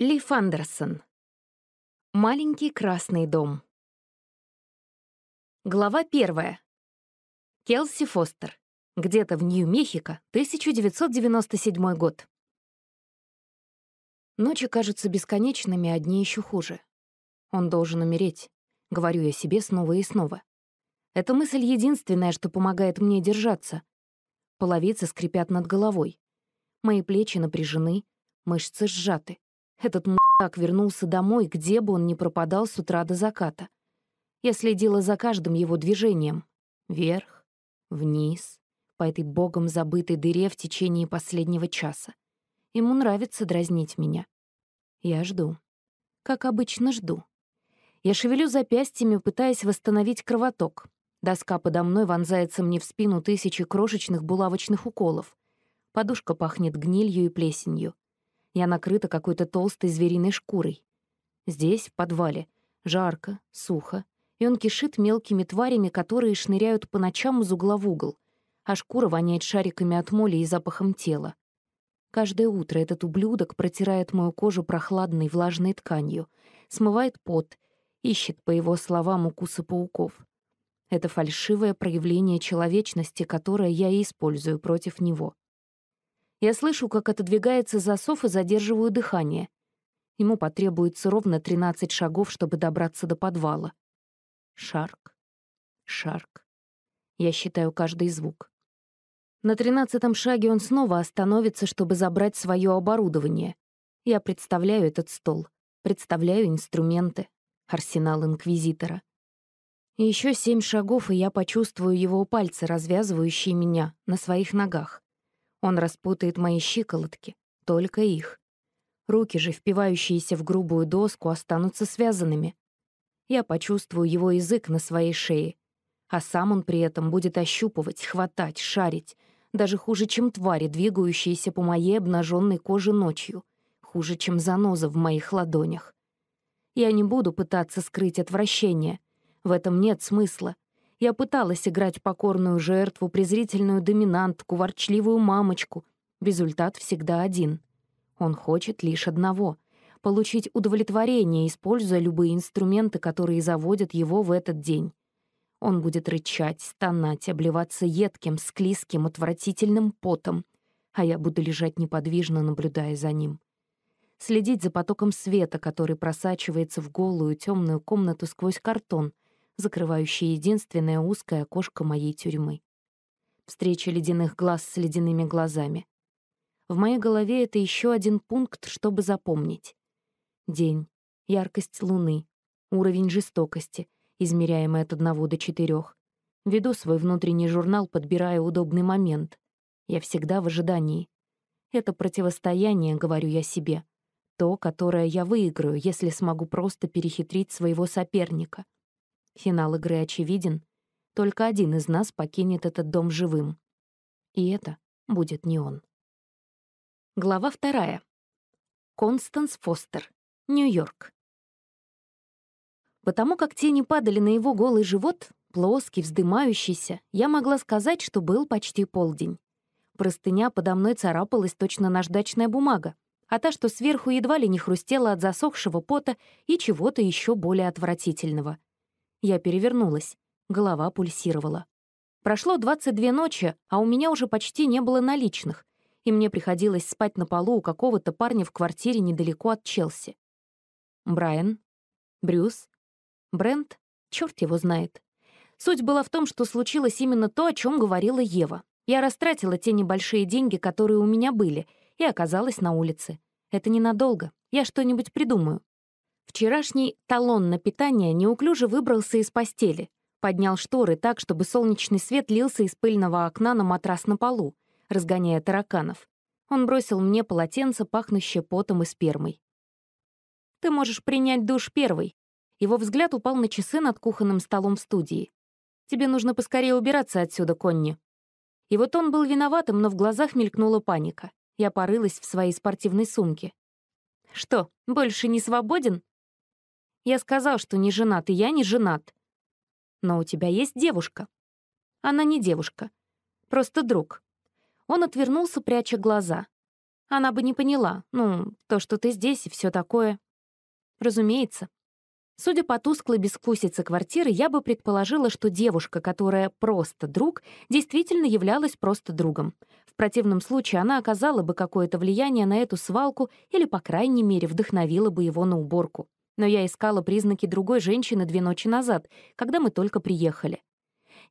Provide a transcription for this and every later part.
Ли Фандерсон. Маленький красный дом. Глава первая. Келси Фостер. Где-то в Нью-Мехико, 1997 год. Ночи кажутся бесконечными, а дни еще хуже. Он должен умереть, говорю я себе снова и снова. Эта мысль единственная, что помогает мне держаться. Половицы скрипят над головой. Мои плечи напряжены, мышцы сжаты. Этот мудак вернулся домой, где бы он ни пропадал с утра до заката. Я следила за каждым его движением. Вверх, вниз, по этой богом забытой дыре в течение последнего часа. Ему нравится дразнить меня. Я жду. Как обычно, жду. Я шевелю запястьями, пытаясь восстановить кровоток. Доска подо мной вонзается мне в спину тысячи крошечных булавочных уколов. Подушка пахнет гнилью и плесенью. Я накрыта какой-то толстой звериной шкурой. Здесь, в подвале, жарко, сухо, и он кишит мелкими тварями, которые шныряют по ночам из угла в угол, а шкура воняет шариками от моли и запахом тела. Каждое утро этот ублюдок протирает мою кожу прохладной влажной тканью, смывает пот, ищет, по его словам, укусы пауков. Это фальшивое проявление человечности, которое я и использую против него. Я слышу, как отодвигается засов и задерживаю дыхание. Ему потребуется ровно 13 шагов, чтобы добраться до подвала. Шарк. Шарк. Я считаю каждый звук. На тринадцатом шаге он снова остановится, чтобы забрать свое оборудование. Я представляю этот стол, представляю инструменты, арсенал Инквизитора. Еще семь шагов, и я почувствую его пальцы, развязывающие меня, на своих ногах. Он распутает мои щиколотки, только их. Руки же, впивающиеся в грубую доску, останутся связанными. Я почувствую его язык на своей шее, а сам он при этом будет ощупывать, хватать, шарить, даже хуже, чем твари, двигающиеся по моей обнаженной коже ночью, хуже, чем заноза в моих ладонях. Я не буду пытаться скрыть отвращение. В этом нет смысла. Я пыталась играть покорную жертву, презрительную доминантку, ворчливую мамочку. Результат всегда один. Он хочет лишь одного — получить удовлетворение, используя любые инструменты, которые заводят его в этот день. Он будет рычать, стонать, обливаться едким, склизким, отвратительным потом, а я буду лежать неподвижно, наблюдая за ним. Следить за потоком света, который просачивается в голую темную комнату сквозь картон, закрывающий единственное узкое окошко моей тюрьмы. Встреча ледяных глаз с ледяными глазами. В моей голове это еще один пункт, чтобы запомнить. День, яркость луны, уровень жестокости, измеряемый от одного до четырех. Веду свой внутренний журнал, подбирая удобный момент. Я всегда в ожидании. Это противостояние, говорю я себе. То, которое я выиграю, если смогу просто перехитрить своего соперника — Финал игры очевиден. Только один из нас покинет этот дом живым. И это будет не он. Глава вторая. Констанс Фостер. Нью-Йорк. Потому как тени падали на его голый живот, плоский, вздымающийся, я могла сказать, что был почти полдень. Простыня подо мной царапалась точно наждачная бумага, а та, что сверху едва ли не хрустела от засохшего пота и чего-то еще более отвратительного — я перевернулась. Голова пульсировала. Прошло 22 ночи, а у меня уже почти не было наличных, и мне приходилось спать на полу у какого-то парня в квартире недалеко от Челси. Брайан, Брюс, Брент, черт его знает. Суть была в том, что случилось именно то, о чем говорила Ева. Я растратила те небольшие деньги, которые у меня были, и оказалась на улице. Это ненадолго. Я что-нибудь придумаю. Вчерашний талон на питание неуклюже выбрался из постели, поднял шторы так, чтобы солнечный свет лился из пыльного окна на матрас на полу, разгоняя тараканов. Он бросил мне полотенце, пахнущее потом и спермой. «Ты можешь принять душ первый». Его взгляд упал на часы над кухонным столом в студии. «Тебе нужно поскорее убираться отсюда, Конни». И вот он был виноватым, но в глазах мелькнула паника. Я порылась в своей спортивной сумке. «Что, больше не свободен?» Я сказал, что не женат, и я не женат. Но у тебя есть девушка. Она не девушка. Просто друг. Он отвернулся, пряча глаза. Она бы не поняла, ну, то, что ты здесь и все такое. Разумеется. Судя по тусклой бескусице квартиры, я бы предположила, что девушка, которая просто друг, действительно являлась просто другом. В противном случае она оказала бы какое-то влияние на эту свалку или, по крайней мере, вдохновила бы его на уборку. Но я искала признаки другой женщины две ночи назад, когда мы только приехали.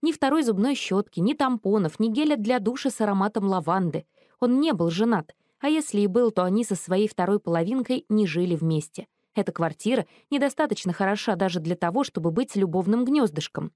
Ни второй зубной щетки, ни тампонов, ни геля для душа с ароматом лаванды. Он не был женат, а если и был, то они со своей второй половинкой не жили вместе. Эта квартира недостаточно хороша даже для того, чтобы быть любовным гнездышком.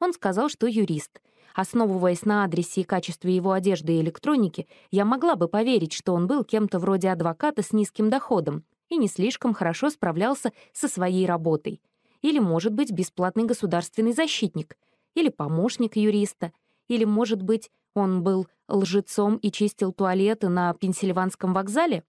Он сказал, что юрист. Основываясь на адресе и качестве его одежды и электроники, я могла бы поверить, что он был кем-то вроде адвоката с низким доходом, и не слишком хорошо справлялся со своей работой. Или, может быть, бесплатный государственный защитник, или помощник юриста, или, может быть, он был лжецом и чистил туалеты на Пенсильванском вокзале?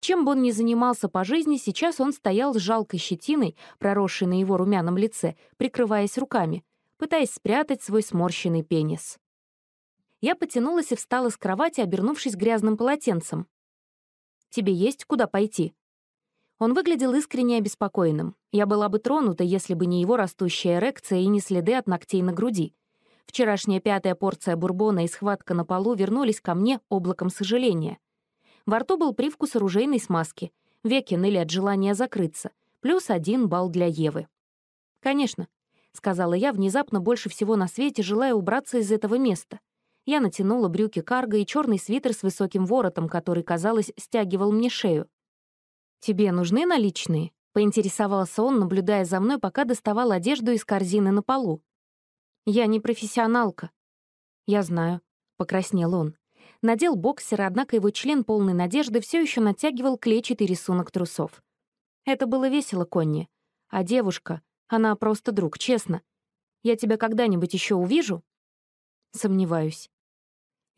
Чем бы он ни занимался по жизни, сейчас он стоял с жалкой щетиной, проросшей на его румяном лице, прикрываясь руками, пытаясь спрятать свой сморщенный пенис. Я потянулась и встала с кровати, обернувшись грязным полотенцем. «Тебе есть куда пойти?» Он выглядел искренне обеспокоенным. Я была бы тронута, если бы не его растущая эрекция и не следы от ногтей на груди. Вчерашняя пятая порция бурбона и схватка на полу вернулись ко мне облаком сожаления. Во рту был привкус оружейной смазки. Веки ныли от желания закрыться. Плюс один балл для Евы. «Конечно», — сказала я, внезапно больше всего на свете, желая убраться из этого места. Я натянула брюки карго и черный свитер с высоким воротом, который, казалось, стягивал мне шею. «Тебе нужны наличные?» — поинтересовался он, наблюдая за мной, пока доставал одежду из корзины на полу. «Я не профессионалка». «Я знаю», — покраснел он. Надел боксера, однако его член полной надежды все еще натягивал клетчатый рисунок трусов. Это было весело, Конни. А девушка, она просто друг, честно. Я тебя когда-нибудь еще увижу? Сомневаюсь.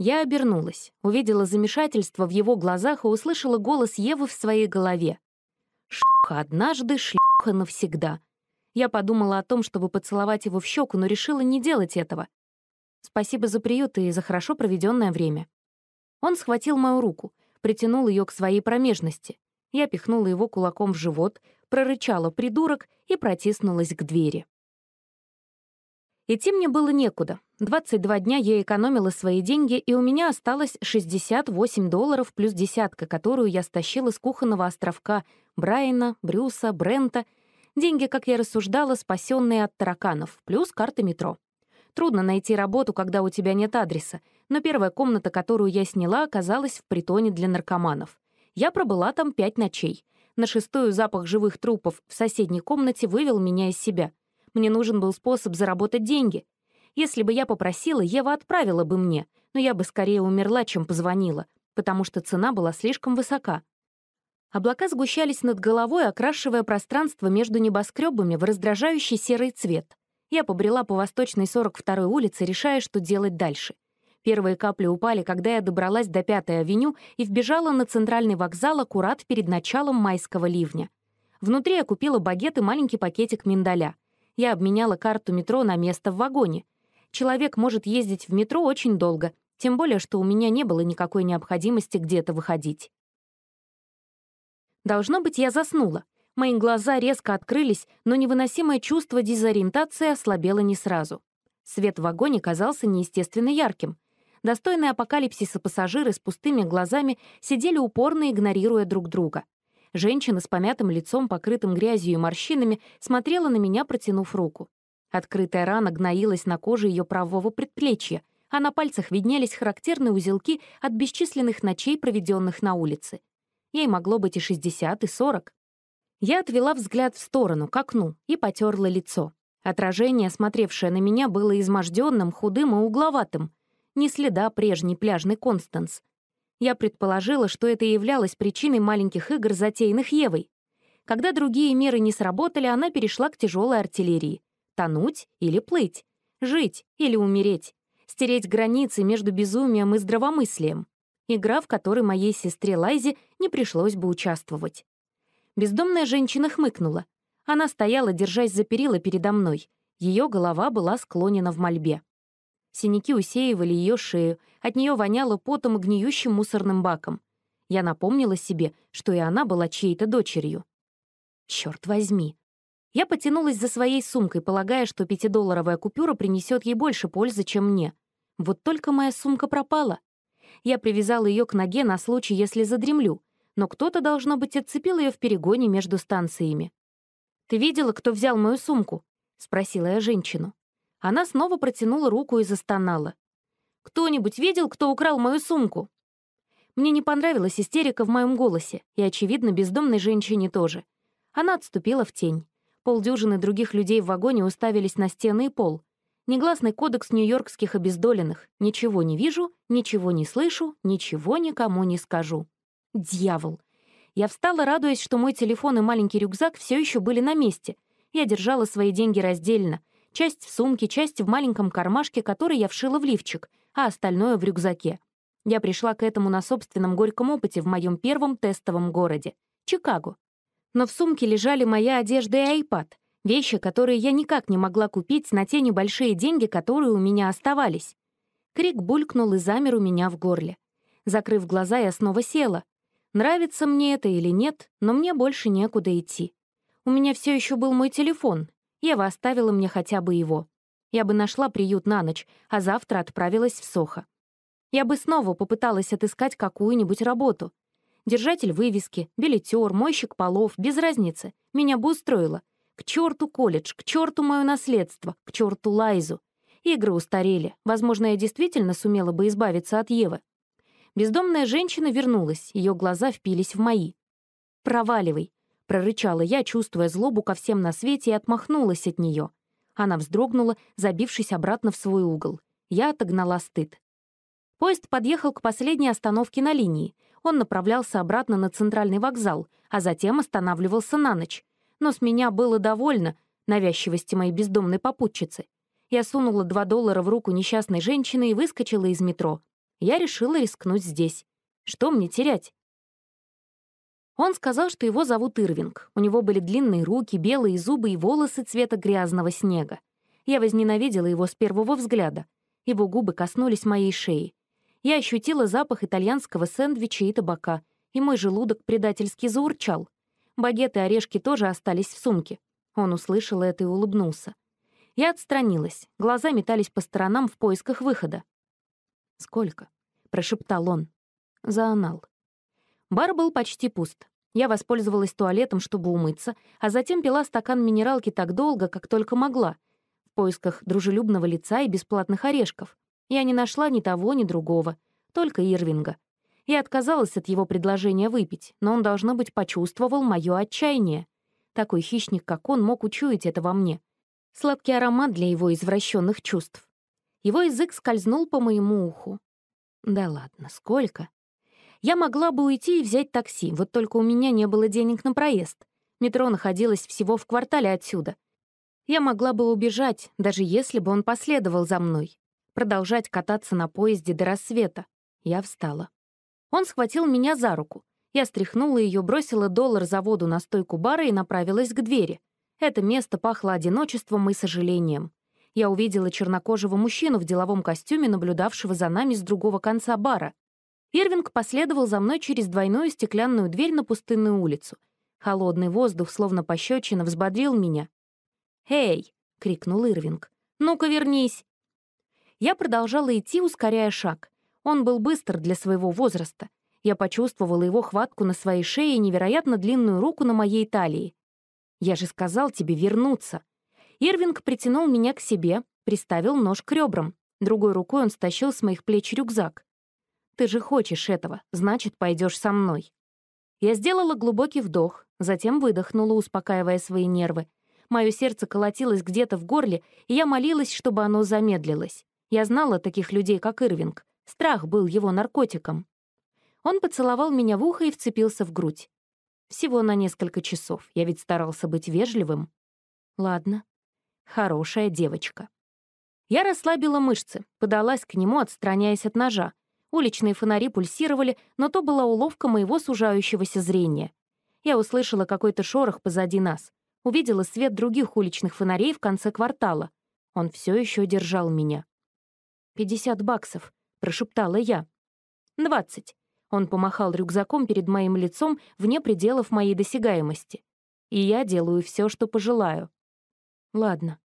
Я обернулась, увидела замешательство в его глазах и услышала голос Евы в своей голове. «Шлюха однажды, шлюха навсегда». Я подумала о том, чтобы поцеловать его в щеку, но решила не делать этого. Спасибо за приют и за хорошо проведенное время. Он схватил мою руку, притянул ее к своей промежности. Я пихнула его кулаком в живот, прорычала «придурок» и протиснулась к двери. Идти мне было некуда. 22 дня я экономила свои деньги, и у меня осталось 68 долларов плюс десятка, которую я стащила с кухонного островка Брайана, Брюса, Брента. Деньги, как я рассуждала, спасенные от тараканов, плюс карты метро. Трудно найти работу, когда у тебя нет адреса, но первая комната, которую я сняла, оказалась в притоне для наркоманов. Я пробыла там пять ночей. На шестую запах живых трупов в соседней комнате вывел меня из себя — мне нужен был способ заработать деньги. Если бы я попросила, Ева отправила бы мне, но я бы скорее умерла, чем позвонила, потому что цена была слишком высока. Облака сгущались над головой, окрашивая пространство между небоскребами в раздражающий серый цвет. Я побрела по восточной 42-й улице, решая, что делать дальше. Первые капли упали, когда я добралась до Пятой авеню и вбежала на центральный вокзал аккурат перед началом майского ливня. Внутри я купила багет и маленький пакетик миндаля я обменяла карту метро на место в вагоне. Человек может ездить в метро очень долго, тем более, что у меня не было никакой необходимости где-то выходить. Должно быть, я заснула. Мои глаза резко открылись, но невыносимое чувство дезориентации ослабело не сразу. Свет в вагоне казался неестественно ярким. Достойные апокалипсиса пассажиры с пустыми глазами сидели упорно, игнорируя друг друга. Женщина с помятым лицом, покрытым грязью и морщинами, смотрела на меня, протянув руку. Открытая рана гноилась на коже ее правого предплечья, а на пальцах виднелись характерные узелки от бесчисленных ночей, проведенных на улице. Ей могло быть и 60, и 40. Я отвела взгляд в сторону, к окну, и потерла лицо. Отражение, смотревшее на меня, было изможденным, худым и угловатым. не следа прежней пляжной Констанс. Я предположила, что это являлось причиной маленьких игр, затеянных Евой. Когда другие меры не сработали, она перешла к тяжелой артиллерии. Тонуть или плыть. Жить или умереть. Стереть границы между безумием и здравомыслием. Игра, в которой моей сестре Лайзе не пришлось бы участвовать. Бездомная женщина хмыкнула. Она стояла, держась за перила передо мной. Ее голова была склонена в мольбе. Синяки усеивали ее шею, от нее воняло потом и гниющим мусорным баком. Я напомнила себе, что и она была чьей-то дочерью. Черт возьми. Я потянулась за своей сумкой, полагая, что пятидолларовая купюра принесет ей больше пользы, чем мне. Вот только моя сумка пропала. Я привязала ее к ноге на случай, если задремлю, но кто-то, должно быть, отцепил ее в перегоне между станциями. «Ты видела, кто взял мою сумку?» — спросила я женщину. Она снова протянула руку и застонала. «Кто-нибудь видел, кто украл мою сумку?» Мне не понравилась истерика в моем голосе, и, очевидно, бездомной женщине тоже. Она отступила в тень. Полдюжины других людей в вагоне уставились на стены и пол. Негласный кодекс нью-йоркских обездоленных. Ничего не вижу, ничего не слышу, ничего никому не скажу. Дьявол! Я встала, радуясь, что мой телефон и маленький рюкзак все еще были на месте. Я держала свои деньги раздельно — Часть в сумке, часть в маленьком кармашке, который я вшила в лифчик, а остальное в рюкзаке. Я пришла к этому на собственном горьком опыте в моем первом тестовом городе — Чикаго. Но в сумке лежали моя одежда и iPad, вещи, которые я никак не могла купить на те небольшие деньги, которые у меня оставались. Крик булькнул и замер у меня в горле. Закрыв глаза, я снова села. Нравится мне это или нет, но мне больше некуда идти. У меня все еще был мой телефон, Ева оставила мне хотя бы его. Я бы нашла приют на ночь, а завтра отправилась в Сохо. Я бы снова попыталась отыскать какую-нибудь работу. Держатель вывески, билетер, мойщик полов, без разницы. Меня бы устроило. К черту колледж, к черту мое наследство, к черту Лайзу. Игры устарели. Возможно, я действительно сумела бы избавиться от Евы. Бездомная женщина вернулась, ее глаза впились в мои. «Проваливай прорычала я, чувствуя злобу ко всем на свете, и отмахнулась от нее. Она вздрогнула, забившись обратно в свой угол. Я отогнала стыд. Поезд подъехал к последней остановке на линии. Он направлялся обратно на центральный вокзал, а затем останавливался на ночь. Но с меня было довольно навязчивости моей бездомной попутчицы. Я сунула 2 доллара в руку несчастной женщины и выскочила из метро. Я решила рискнуть здесь. Что мне терять? Он сказал, что его зовут Ирвинг. У него были длинные руки, белые зубы и волосы цвета грязного снега. Я возненавидела его с первого взгляда. Его губы коснулись моей шеи. Я ощутила запах итальянского сэндвича и табака, и мой желудок предательски заурчал. Багеты и орешки тоже остались в сумке. Он услышал это и улыбнулся. Я отстранилась, глаза метались по сторонам в поисках выхода. «Сколько?» — прошептал он. «За анал». Бар был почти пуст. Я воспользовалась туалетом, чтобы умыться, а затем пила стакан минералки так долго, как только могла, в поисках дружелюбного лица и бесплатных орешков. Я не нашла ни того, ни другого, только Ирвинга. Я отказалась от его предложения выпить, но он, должно быть, почувствовал мое отчаяние. Такой хищник, как он, мог учуять это во мне. Сладкий аромат для его извращенных чувств. Его язык скользнул по моему уху. Да ладно, сколько? Я могла бы уйти и взять такси, вот только у меня не было денег на проезд. Метро находилось всего в квартале отсюда. Я могла бы убежать, даже если бы он последовал за мной. Продолжать кататься на поезде до рассвета. Я встала. Он схватил меня за руку. Я стряхнула ее, бросила доллар за воду на стойку бара и направилась к двери. Это место пахло одиночеством и сожалением. Я увидела чернокожего мужчину в деловом костюме, наблюдавшего за нами с другого конца бара. Ирвинг последовал за мной через двойную стеклянную дверь на пустынную улицу. Холодный воздух, словно пощечина, взбодрил меня. «Эй!» — крикнул Ирвинг. «Ну-ка вернись!» Я продолжала идти, ускоряя шаг. Он был быстр для своего возраста. Я почувствовала его хватку на своей шее и невероятно длинную руку на моей талии. «Я же сказал тебе вернуться!» Ирвинг притянул меня к себе, приставил нож к ребрам. Другой рукой он стащил с моих плеч рюкзак. Ты же хочешь этого, значит, пойдешь со мной». Я сделала глубокий вдох, затем выдохнула, успокаивая свои нервы. Мое сердце колотилось где-то в горле, и я молилась, чтобы оно замедлилось. Я знала таких людей, как Ирвинг. Страх был его наркотиком. Он поцеловал меня в ухо и вцепился в грудь. Всего на несколько часов. Я ведь старался быть вежливым. Ладно. Хорошая девочка. Я расслабила мышцы, подалась к нему, отстраняясь от ножа. Уличные фонари пульсировали, но то была уловка моего сужающегося зрения. Я услышала какой-то шорох позади нас. Увидела свет других уличных фонарей в конце квартала. Он все еще держал меня. «Пятьдесят баксов», — прошептала я. «Двадцать». Он помахал рюкзаком перед моим лицом вне пределов моей досягаемости. И я делаю все, что пожелаю. Ладно.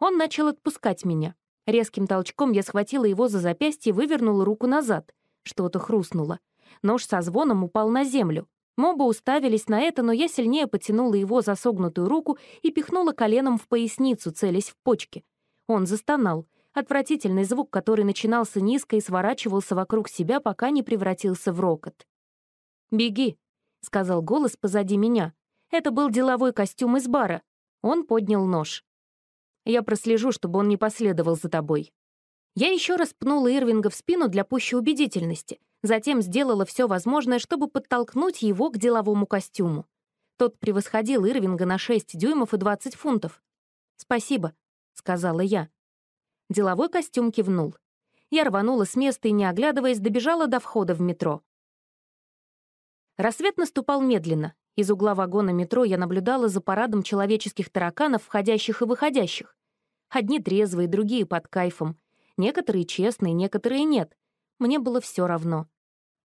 Он начал отпускать меня. Резким толчком я схватила его за запястье и вывернула руку назад. Что-то хрустнуло. Нож со звоном упал на землю. Мобы уставились на это, но я сильнее потянула его за согнутую руку и пихнула коленом в поясницу, целясь в почки. Он застонал. Отвратительный звук, который начинался низко и сворачивался вокруг себя, пока не превратился в рокот. «Беги», — сказал голос позади меня. Это был деловой костюм из бара. Он поднял нож. Я прослежу, чтобы он не последовал за тобой». Я еще раз пнула Ирвинга в спину для пущей убедительности, затем сделала все возможное, чтобы подтолкнуть его к деловому костюму. Тот превосходил Ирвинга на 6 дюймов и 20 фунтов. «Спасибо», — сказала я. Деловой костюм кивнул. Я рванула с места и, не оглядываясь, добежала до входа в метро. Рассвет наступал медленно, из угла вагона метро я наблюдала за парадом человеческих тараканов, входящих и выходящих. Одни трезвые, другие под кайфом. Некоторые честные, некоторые нет. Мне было все равно.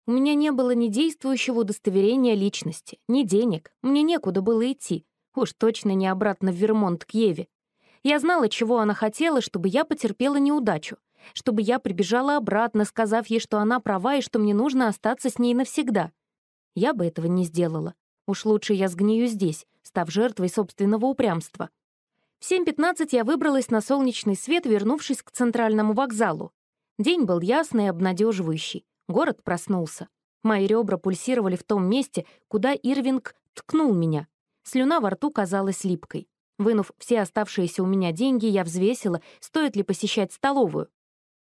У меня не было ни действующего удостоверения личности, ни денег. Мне некуда было идти. Уж точно не обратно в Вермонт к Еве. Я знала, чего она хотела, чтобы я потерпела неудачу. Чтобы я прибежала обратно, сказав ей, что она права и что мне нужно остаться с ней навсегда. Я бы этого не сделала. Уж лучше я сгнию здесь, став жертвой собственного упрямства. В 7.15 я выбралась на солнечный свет, вернувшись к центральному вокзалу. День был ясный и обнадеживающий. Город проснулся. Мои ребра пульсировали в том месте, куда Ирвинг ткнул меня. Слюна во рту казалась липкой. Вынув все оставшиеся у меня деньги, я взвесила, стоит ли посещать столовую.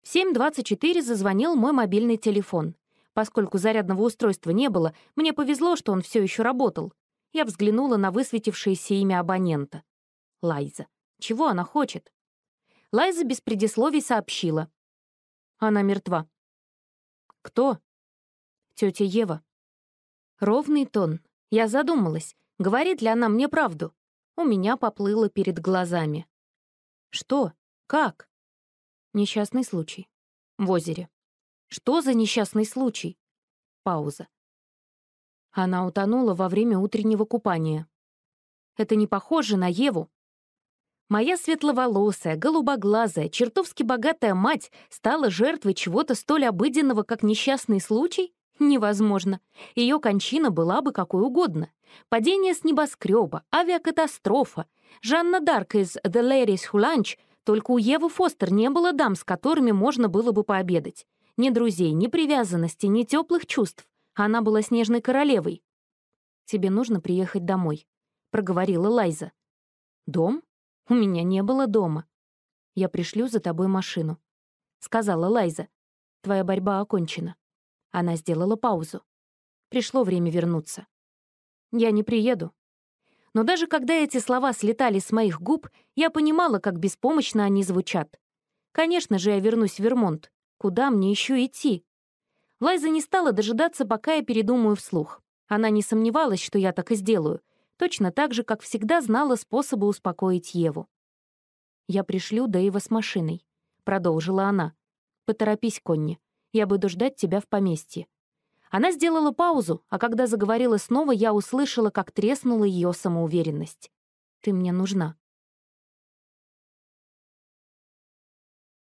В 7.24 зазвонил мой мобильный телефон. Поскольку зарядного устройства не было, мне повезло, что он все еще работал. Я взглянула на высветившееся имя абонента. Лайза. Чего она хочет? Лайза без предисловий сообщила. Она мертва. Кто? Тетя Ева. Ровный тон. Я задумалась, говорит ли она мне правду. У меня поплыло перед глазами. Что? Как? Несчастный случай. В озере. Что за несчастный случай? Пауза. Она утонула во время утреннего купания. Это не похоже на Еву. Моя светловолосая, голубоглазая, чертовски богатая мать стала жертвой чего-то столь обыденного, как несчастный случай? Невозможно. Ее кончина была бы какой угодно. Падение с небоскреба, авиакатастрофа. Жанна Дарк из «The Ladies Who Lunch» Только у Евы Фостер не было дам, с которыми можно было бы пообедать. Ни друзей, ни привязанности, ни теплых чувств. Она была снежной королевой. «Тебе нужно приехать домой», — проговорила Лайза. «Дом? У меня не было дома. Я пришлю за тобой машину», — сказала Лайза. «Твоя борьба окончена». Она сделала паузу. Пришло время вернуться. «Я не приеду». Но даже когда эти слова слетали с моих губ, я понимала, как беспомощно они звучат. Конечно же, я вернусь в Вермонт. Куда мне еще идти? Лайза не стала дожидаться, пока я передумаю вслух. Она не сомневалась, что я так и сделаю. Точно так же, как всегда знала способы успокоить Еву. «Я пришлю Дэйва с машиной», — продолжила она. «Поторопись, Конни. Я буду ждать тебя в поместье». Она сделала паузу, а когда заговорила снова, я услышала, как треснула ее самоуверенность. «Ты мне нужна».